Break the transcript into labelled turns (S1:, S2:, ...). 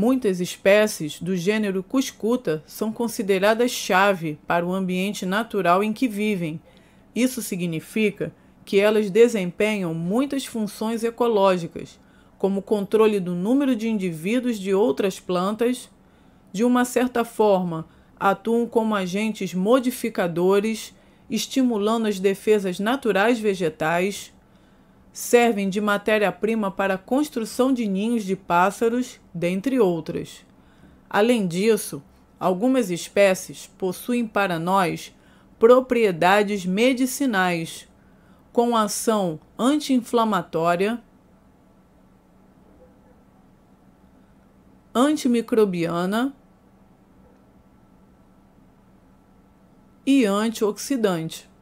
S1: Muitas espécies do gênero Cuscuta são consideradas chave para o ambiente natural em que vivem. Isso significa que elas desempenham muitas funções ecológicas, como controle do número de indivíduos de outras plantas, de uma certa forma, atuam como agentes modificadores, estimulando as defesas naturais vegetais servem de matéria-prima para a construção de ninhos de pássaros, dentre outras. Além disso, algumas espécies possuem para nós propriedades medicinais, com ação anti-inflamatória, antimicrobiana
S2: e antioxidante.